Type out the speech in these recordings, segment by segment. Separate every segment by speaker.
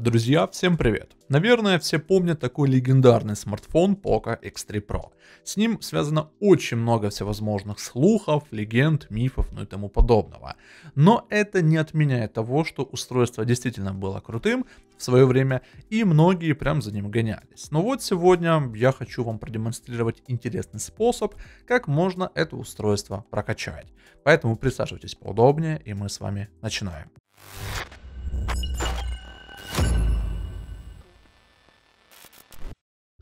Speaker 1: Друзья, всем привет! Наверное, все помнят такой легендарный смартфон Poco X3 Pro. С ним связано очень много всевозможных слухов, легенд, мифов, ну и тому подобного. Но это не отменяет того, что устройство действительно было крутым в свое время, и многие прям за ним гонялись. Но вот сегодня я хочу вам продемонстрировать интересный способ, как можно это устройство прокачать. Поэтому присаживайтесь поудобнее, и мы с вами начинаем.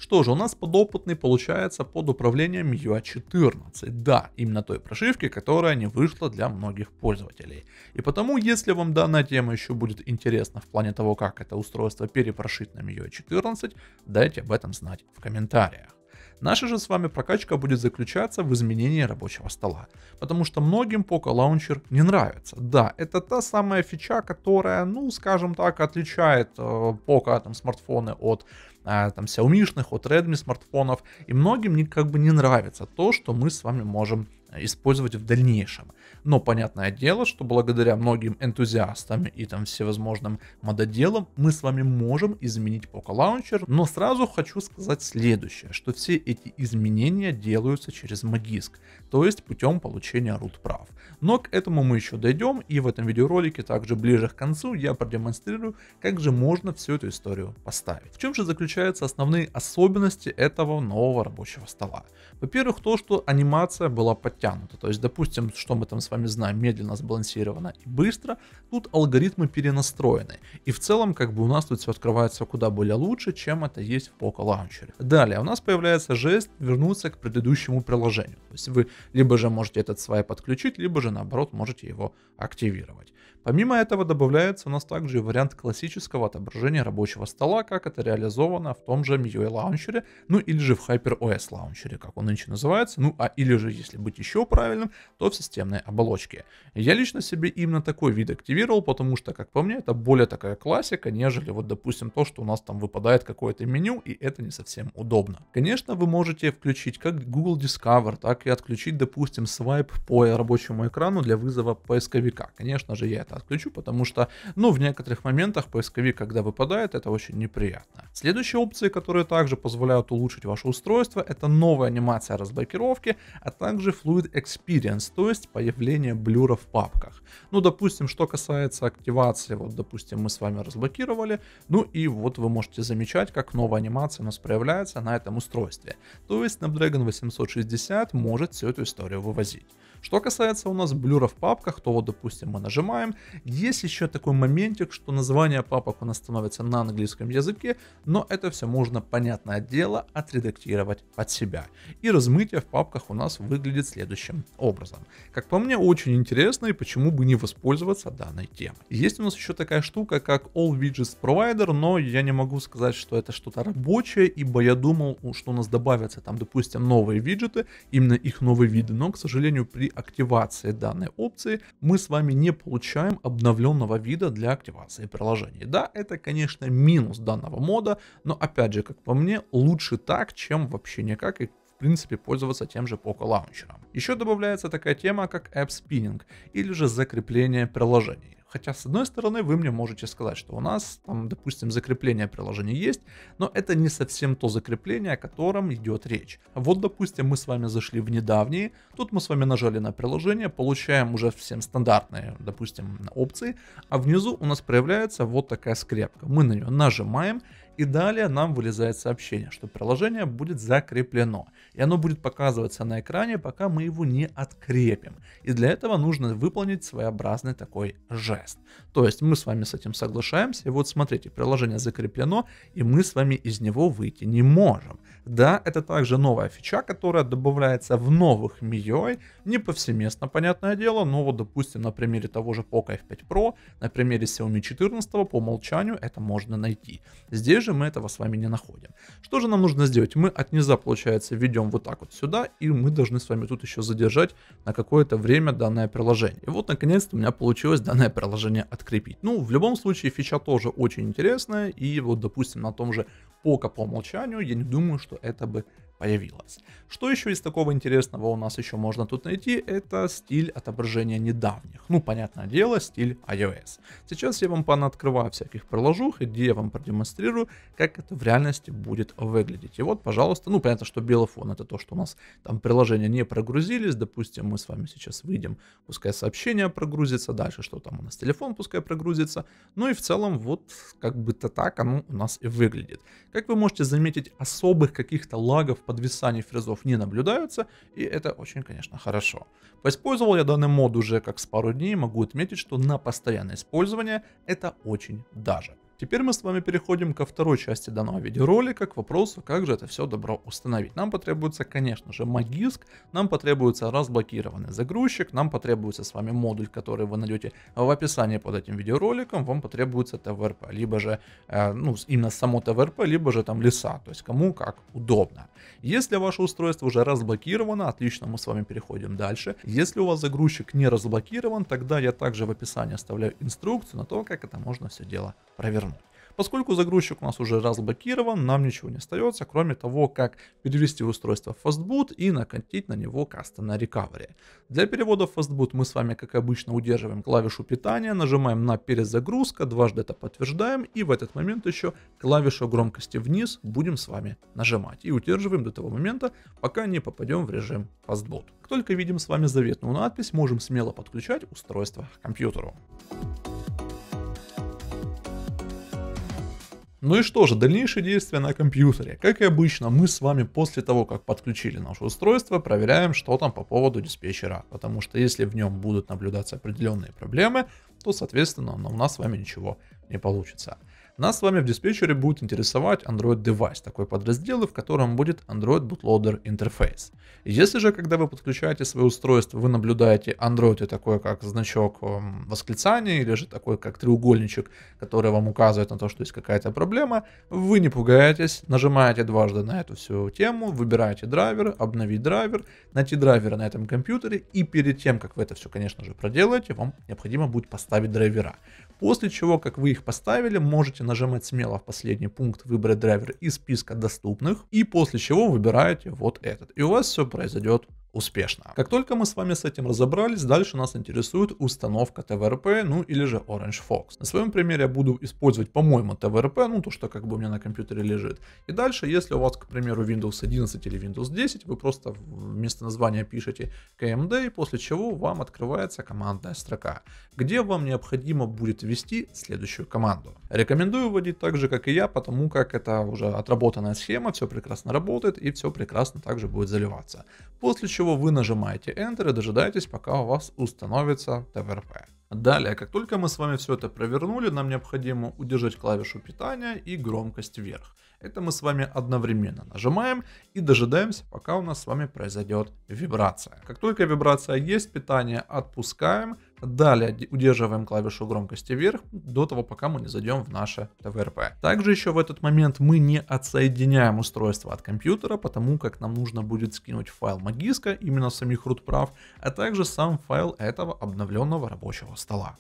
Speaker 1: Что же, у нас подопытный получается под управлением MIUI 14. А да, именно той прошивки, которая не вышла для многих пользователей. И потому, если вам данная тема еще будет интересна в плане того, как это устройство перепрошить на MIUI 14, а дайте об этом знать в комментариях. Наша же с вами прокачка будет заключаться в изменении рабочего стола, потому что многим Poco Launcher не нравится. Да, это та самая фича, которая, ну, скажем так, отличает э, Poco там, смартфоны от э, там xiaomi от Redmi смартфонов, и многим как бы не нравится то, что мы с вами можем Э, использовать в дальнейшем. Но понятное дело, что благодаря многим энтузиастам и там всевозможным мододелам мы с вами можем изменить Poco Launcher, но сразу хочу сказать следующее, что все эти изменения делаются через Magisk, то есть путем получения root прав. Но к этому мы еще дойдем и в этом видеоролике также ближе к концу я продемонстрирую, как же можно всю эту историю поставить. В чем же заключаются основные особенности этого нового рабочего стола? Во-первых, то, что анимация была потеряна подтянуто. То есть, допустим, что мы там с вами знаем, медленно, сбалансировано и быстро, тут алгоритмы перенастроены. И в целом, как бы у нас тут все открывается куда более лучше, чем это есть в Poco Launcher. Далее, у нас появляется жест вернуться к предыдущему приложению. То есть вы либо же можете этот свайп подключить, либо же наоборот можете его активировать. Помимо этого добавляется у нас также и вариант классического отображения рабочего стола, как это реализовано в том же MIUI лаунчере, ну или же в HyperOS лаунчере, как он нынче называется, ну а или же, если быть еще правильным, то в системной оболочке. Я лично себе именно такой вид активировал, потому что, как по мне, это более такая классика, нежели вот, допустим, то, что у нас там выпадает какое-то меню, и это не совсем удобно. Конечно, вы можете включить как Google Discover, так и отключить, допустим, свайп по рабочему экрану для вызова поисковика. Конечно же, я это отключу, потому что, ну, в некоторых моментах поисковик, когда выпадает, это очень неприятно. Следующие опции, которые также позволяют улучшить ваше устройство, это новая анимация разблокировки, а также Fluid Experience, то есть появление блюра в папках. Ну, допустим, что касается активации, вот, допустим, мы с вами разблокировали, ну и вот вы можете замечать, как новая анимация у нас проявляется на этом устройстве. То есть Snapdragon 860 может всю эту историю вывозить. Что касается у нас блюра в папках, то вот, допустим, мы нажимаем. Есть еще такой моментик, что название папок у нас становится на английском языке, но это все можно, понятное дело, отредактировать под себя. И размытие в папках у нас выглядит следующим образом. Как по мне, очень интересно и почему бы не воспользоваться данной темой. Есть у нас еще такая штука, как All Widgets Provider, но я не могу сказать, что это что-то рабочее, ибо я думал, что у нас добавятся там, допустим, новые виджеты, именно их новые виды, но, к сожалению, при при активации данной опции мы с вами не получаем обновленного вида для активации приложений. Да, это, конечно, минус данного мода, но опять же, как по мне, лучше так, чем вообще никак и в принципе пользоваться тем же Poco лаунчером. Еще добавляется такая тема, как App Spinning или же закрепление приложений. Хотя, с одной стороны, вы мне можете сказать, что у нас там, допустим, закрепление приложения есть, но это не совсем то закрепление, о котором идет речь. Вот, допустим, мы с вами зашли в недавние, тут мы с вами нажали на приложение, получаем уже всем стандартные, допустим, опции, а внизу у нас проявляется вот такая скрепка. Мы на нее нажимаем, и далее нам вылезает сообщение, что приложение будет закреплено. И оно будет показываться на экране, пока мы его не открепим. И для этого нужно выполнить своеобразный такой жест. То есть мы с вами с этим соглашаемся. И вот смотрите, приложение закреплено, и мы с вами из него выйти не можем. Да, это также новая фича, которая добавляется в новых MIUI, не повсеместно, понятное дело, но вот, допустим, на примере того же Poco F5 Pro, на примере Xiaomi 14 по умолчанию это можно найти. Здесь же мы этого с вами не находим. Что же нам нужно сделать? Мы от низа, получается, ведем вот так вот сюда, и мы должны с вами тут еще задержать на какое-то время данное приложение. И вот, наконец-то, у меня получилось данное приложение открепить. Ну, в любом случае, фича тоже очень интересная, и вот, допустим, на том же Poco по умолчанию, я не думаю, что это бы появилась. Что еще из такого интересного у нас еще можно тут найти, это стиль отображения недавних. Ну, понятное дело, стиль iOS. Сейчас я вам понаоткрываю всяких приложух, где я вам продемонстрирую, как это в реальности будет выглядеть. И вот, пожалуйста, ну, понятно, что белый фон это то, что у нас там приложения не прогрузились. Допустим, мы с вами сейчас выйдем, пускай сообщение прогрузится, дальше что там у нас, телефон пускай прогрузится. Ну и в целом вот как бы-то так оно у нас и выглядит. Как вы можете заметить, особых каких-то лагов подвисаний фрезов не наблюдаются, и это очень, конечно, хорошо. Поиспользовал я данный мод уже как с пару дней, могу отметить, что на постоянное использование это очень даже. Теперь мы с вами переходим ко второй части данного видеоролика, к вопросу, как же это все добро установить. Нам потребуется, конечно же, магиск, нам потребуется разблокированный загрузчик, нам потребуется с вами модуль, который вы найдете в описании под этим видеороликом, вам потребуется ТВРП, либо же, э, ну, именно само ТВРП, либо же там леса, то есть кому как удобно. Если ваше устройство уже разблокировано, отлично, мы с вами переходим дальше. Если у вас загрузчик не разблокирован, тогда я также в описании оставляю инструкцию на то, как это можно все дело провернуть. Поскольку загрузчик у нас уже разблокирован, нам ничего не остается, кроме того, как перевести устройство в fastboot и накатить на него каста на рекавери. Для перевода в fastboot мы с вами, как обычно, удерживаем клавишу питания, нажимаем на перезагрузка, дважды это подтверждаем и в этот момент еще клавишу громкости вниз будем с вами нажимать и удерживаем до того момента, пока не попадем в режим fastboot. Как только видим с вами заветную надпись, можем смело подключать устройство к компьютеру. Ну и что же, дальнейшие действия на компьютере. Как и обычно, мы с вами после того, как подключили наше устройство, проверяем, что там по поводу диспетчера, потому что если в нем будут наблюдаться определенные проблемы, то, соответственно, у нас с вами ничего не получится. Нас с вами в диспетчере будет интересовать Android Device, такой подраздел, в котором будет Android Bootloader Interface. Если же, когда вы подключаете свое устройство, вы наблюдаете Android, такой как значок эм, восклицания, или же такой как треугольничек, который вам указывает на то, что есть какая-то проблема, вы не пугаетесь, нажимаете дважды на эту всю тему, выбираете драйвер, обновить драйвер, найти драйвер на этом компьютере, и перед тем, как вы это все, конечно же, проделаете, вам необходимо будет поставить драйвера. После чего, как вы их поставили, можете нажимать смело в последний пункт «Выбрать драйвер из списка доступных» и после чего выбираете вот этот. И у вас все произойдет успешно. Как только мы с вами с этим разобрались, дальше нас интересует установка ТВРП, ну или же Orange Fox. На своем примере я буду использовать, по-моему, ТВРП, ну то, что как бы у меня на компьютере лежит. И дальше, если у вас, к примеру, Windows 11 или Windows 10, вы просто вместо названия пишете KMD, после чего вам открывается командная строка, где вам необходимо будет ввести следующую команду. Рекомендую вводить так же, как и я, потому как это уже отработанная схема, все прекрасно работает и все прекрасно также будет заливаться. После чего вы нажимаете Enter и дожидаетесь, пока у вас установится ТВРП. Далее, как только мы с вами все это провернули, нам необходимо удержать клавишу питания и громкость вверх. Это мы с вами одновременно нажимаем и дожидаемся, пока у нас с вами произойдет вибрация. Как только вибрация есть, питание отпускаем, Далее удерживаем клавишу громкости вверх до того, пока мы не зайдем в наше ТВРП. Также еще в этот момент мы не отсоединяем устройство от компьютера, потому как нам нужно будет скинуть файл магиска именно самих root прав, а также сам файл этого обновленного рабочего стола.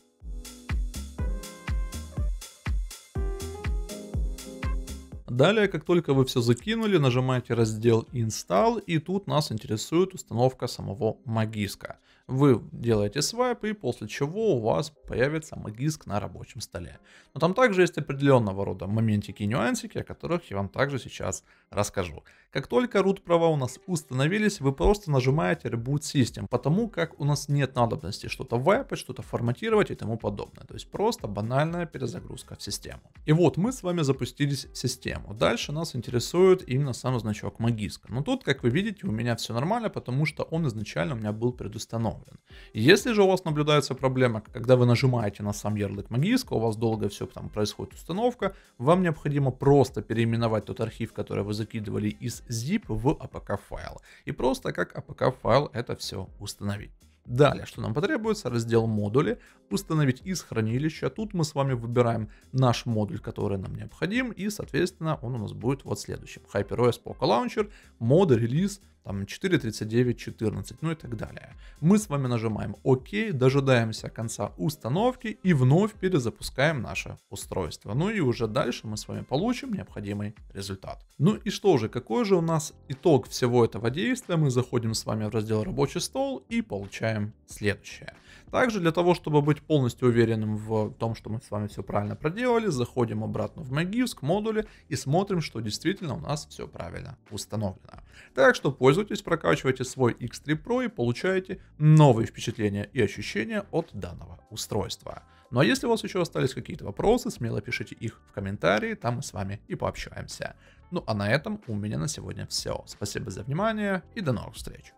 Speaker 1: Далее, как только вы все закинули, нажимаете раздел Install, и тут нас интересует установка самого магиска. Вы делаете свайп, и после чего у вас появится магиск на рабочем столе. Но там также есть определенного рода моментики и нюансики, о которых я вам также сейчас расскажу. Как только root права у нас установились, вы просто нажимаете Reboot System, потому как у нас нет надобности что-то вайпать, что-то форматировать и тому подобное. То есть просто банальная перезагрузка в систему. И вот мы с вами запустились в систему тему. А дальше нас интересует именно сам значок магиска. Но тут, как вы видите, у меня все нормально, потому что он изначально у меня был предустановлен. Если же у вас наблюдается проблема, когда вы нажимаете на сам ярлык магиска, у вас долго все там происходит установка, вам необходимо просто переименовать тот архив, который вы закидывали из zip в apk файл. И просто как apk файл это все установить. Далее, что нам потребуется, раздел модули, установить из хранилища. Тут мы с вами выбираем наш модуль, который нам необходим, и, соответственно, он у нас будет вот следующим. HyperOS Poco Launcher, мод, релиз, там 4, 39, 14, ну и так далее. Мы с вами нажимаем ОК, дожидаемся конца установки и вновь перезапускаем наше устройство. Ну и уже дальше мы с вами получим необходимый результат. Ну и что же, какой же у нас итог всего этого действия? Мы заходим с вами в раздел рабочий стол и получаем следующее. Также для того, чтобы быть полностью уверенным в том, что мы с вами все правильно проделали, заходим обратно в MyGIFS к модуле и смотрим, что действительно у нас все правильно установлено. Так что пользуйтесь, прокачивайте свой X3 Pro и получаете новые впечатления и ощущения от данного устройства. Ну а если у вас еще остались какие-то вопросы, смело пишите их в комментарии, там мы с вами и пообщаемся. Ну а на этом у меня на сегодня все. Спасибо за внимание и до новых встреч.